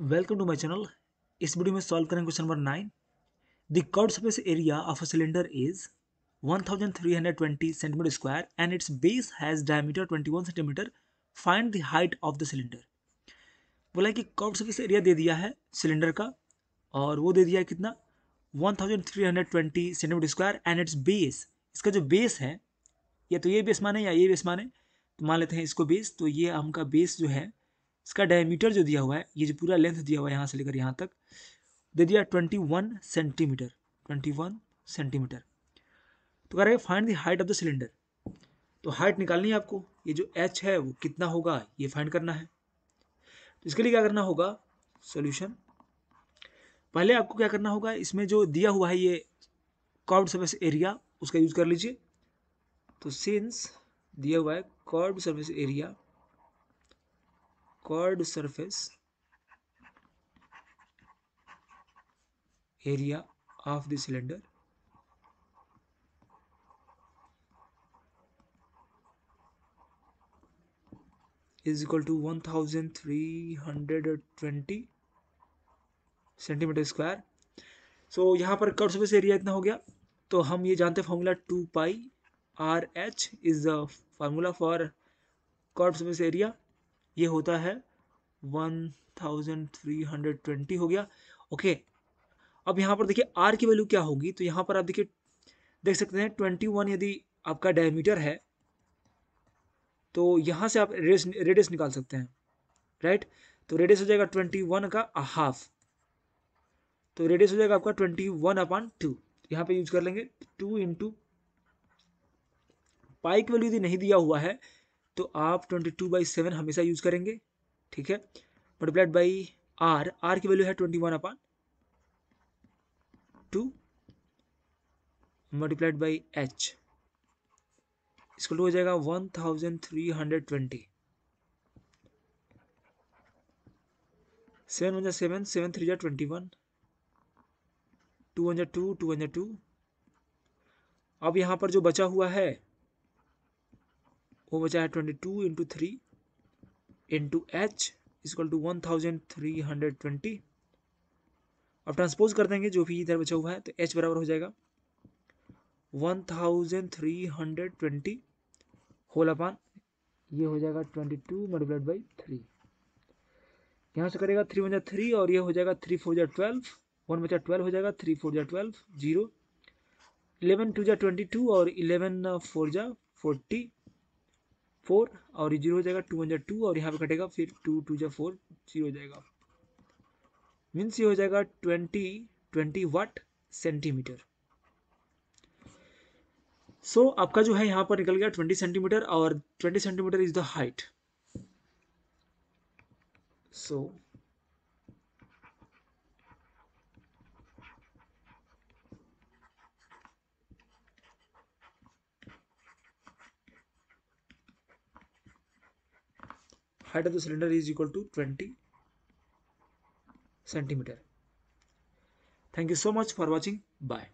Welcome to my channel इस वीडियो में सॉल्व करेंगे question number nine the curved surface area of a cylinder is 1320 centimetre square and it's base has diameter 21 centimetre find the height of the cylinder बोला है कि curd surface area दे दिया है cylinder का और वो दे दिया है कितना 1320 centimetre square and it's base इसका जो बेस है या तो ये बेस माने या ये बेस माने तो मान लेते हैं इसको बेस तो ये हमका बेस जो है इसका डायमीटर जो दिया हुआ है ये जो पूरा लेंथ दिया हुआ है यहाँ से लेकर यहाँ तक दे दिया twenty one centimetre twenty one centimetre तो कह रहे हैं find the height of the cylinder तो हाइट निकालनी है आपको ये जो एच है वो कितना होगा ये फाइंड करना है तो इसके लिए क्या करना होगा सोल्यूशन पहले आपको क्या करना होगा इसमें जो दिया हुआ है ये कॉर्ड सर्विस एरिया उसका यूज़ कर लीजिए तो सिंस दिया हुआ है curved surface area area of the cylinder is equal to one thousand three hundred twenty centimetre square so यहाँ पर कर्ड सर्फेस एरिया इतना हो गया तो हम ये जानते हैं formula two pi R H is the formula for curved surface area ये होता है one thousand three hundred twenty हो गया ओके अब यहाँ पर देखिए आर की वैल्यू क्या होगी तो यहाँ पर आप देखिए देख सकते हैं ट्वेंटी वन यदि आपका डायमीटर है तो यहाँ से आप रेडियस रेडियस निकाल सकते हैं राइट तो रेडियस हो जाएगा ट्वेंटी वन का हाफ तो रेडियस हो जाएगा आपका ट्वेंटी वन अपॉन टू यहाँ पर यूज कर लेंगे टू इंटू पाई की वैल्यू यदि नहीं दिया हुआ है तो आप ट्वेंटी टू बाई सेवन हमेशा यूज़ करेंगे ठीक है मल्टीप्लाइड बाई आर आर की वैल्यू है twenty one upon two multiplied by H इसको हो जाएगा one thousand three hundred twenty seven one जा सेवन सेवन थ्री जा ट्वेंटी वन टू वन जा टू टू वन जा टू अब यहाँ पर जो बचा हुआ है वो बचा है twenty two into three into H equal to one thousand three hundred twenty अब ट्रांसपोज कर देंगे जो भी इधर बचा हुआ है तो एच बराबर हो जाएगा one thousand three hundred twenty whole upon ये हो जाएगा twenty two multiplied by three यहाँ से करेगा थ्री वन जा थ्री और ये हो जाएगा थ्री फोर जै ट्वेल्व वन बचा ट्वेल्व हो जाएगा थ्री फोर जै ट्वेल्व जीरो इलेवन टू जै ट्वेंटी टू और इलेवन फोर जै फोर्टी फोर और ये जीरो हो जाएगा टू जो टू और यहाँ पे कटेगा फिर टू टू जो फोर जीरो हो जाएगा मीन्स ये हो जाएगा twenty twenty what centimetre so so, आपका जो है यहाँ पर निकल गया ट्वेंटी सेंटीमीटर और twenty centimetre is the height so height of the cylinder is equal to 20 centimeter. Thank you so much for watching. Bye.